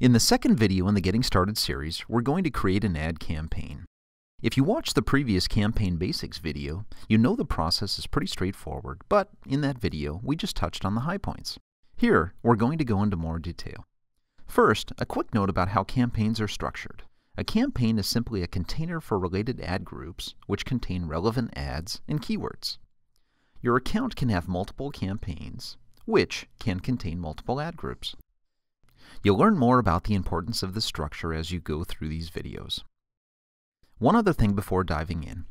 In the second video in the Getting Started series, we're going to create an ad campaign. If you watched the previous Campaign Basics video, you know the process is pretty straightforward, but in that video, we just touched on the high points. Here, we're going to go into more detail. First, a quick note about how campaigns are structured. A campaign is simply a container for related ad groups, which contain relevant ads and keywords. Your account can have multiple campaigns, which can contain multiple ad groups. You'll learn more about the importance of the structure as you go through these videos. One other thing before diving in.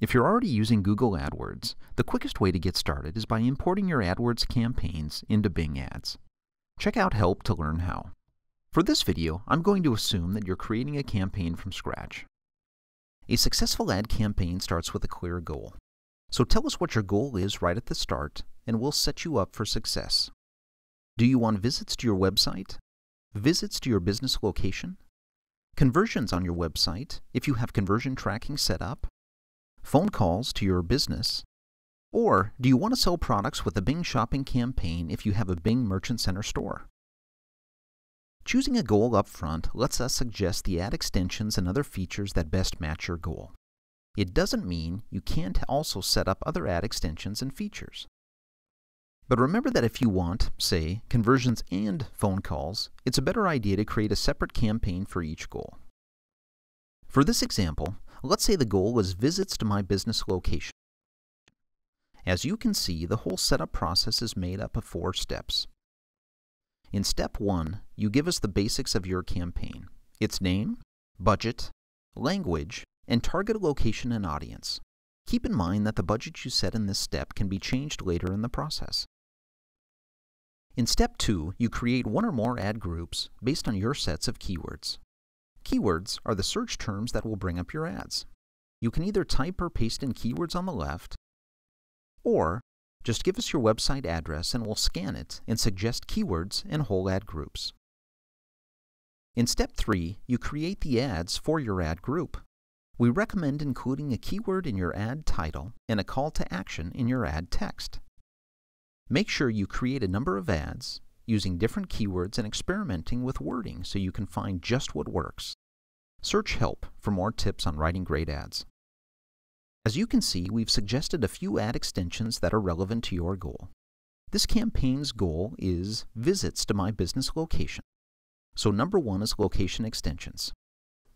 If you're already using Google AdWords, the quickest way to get started is by importing your AdWords campaigns into Bing Ads. Check out help to learn how. For this video, I'm going to assume that you're creating a campaign from scratch. A successful ad campaign starts with a clear goal. So tell us what your goal is right at the start, and we'll set you up for success. Do you want visits to your website? visits to your business location, conversions on your website if you have conversion tracking set up, phone calls to your business, or do you want to sell products with a Bing shopping campaign if you have a Bing Merchant Center store? Choosing a goal up front lets us suggest the ad extensions and other features that best match your goal. It doesn't mean you can't also set up other ad extensions and features. But remember that if you want, say, conversions and phone calls, it's a better idea to create a separate campaign for each goal. For this example, let's say the goal was visits to my business location. As you can see, the whole setup process is made up of four steps. In step one, you give us the basics of your campaign, its name, budget, language, and target location and audience. Keep in mind that the budget you set in this step can be changed later in the process. In step two, you create one or more ad groups based on your sets of keywords. Keywords are the search terms that will bring up your ads. You can either type or paste in keywords on the left, or just give us your website address and we'll scan it and suggest keywords and whole ad groups. In step 3, you create the ads for your ad group. We recommend including a keyword in your ad title and a call to action in your ad text. Make sure you create a number of ads using different keywords and experimenting with wording so you can find just what works. Search help for more tips on writing great ads. As you can see, we've suggested a few ad extensions that are relevant to your goal. This campaign's goal is visits to my business location. So number one is location extensions.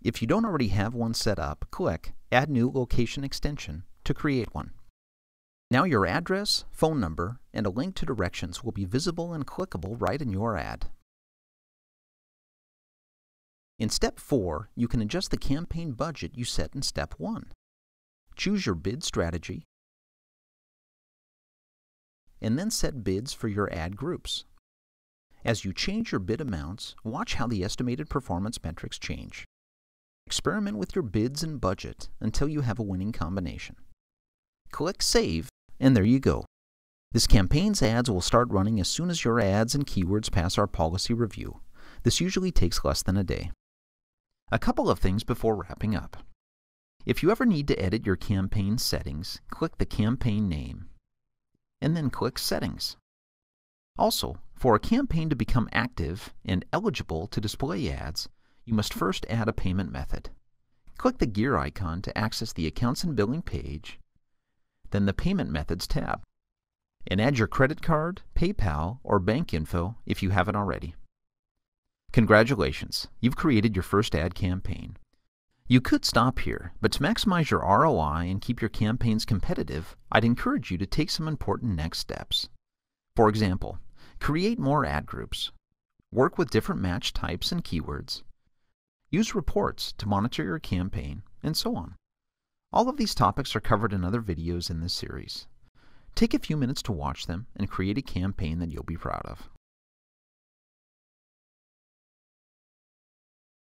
If you don't already have one set up, click Add New Location Extension to create one. Now your address, phone number, and a link to directions will be visible and clickable right in your ad. In Step 4, you can adjust the campaign budget you set in Step 1. Choose your bid strategy, and then set bids for your ad groups. As you change your bid amounts, watch how the estimated performance metrics change. Experiment with your bids and budget until you have a winning combination. Click Save and there you go. This campaign's ads will start running as soon as your ads and keywords pass our policy review. This usually takes less than a day. A couple of things before wrapping up. If you ever need to edit your campaign settings, click the campaign name, and then click Settings. Also, for a campaign to become active and eligible to display ads, you must first add a payment method. Click the gear icon to access the Accounts and Billing page, then the Payment Methods tab, and add your credit card, PayPal, or bank info if you haven't already. Congratulations, you've created your first ad campaign. You could stop here, but to maximize your ROI and keep your campaigns competitive, I'd encourage you to take some important next steps. For example, create more ad groups, work with different match types and keywords, use reports to monitor your campaign, and so on. All of these topics are covered in other videos in this series. Take a few minutes to watch them and create a campaign that you'll be proud of.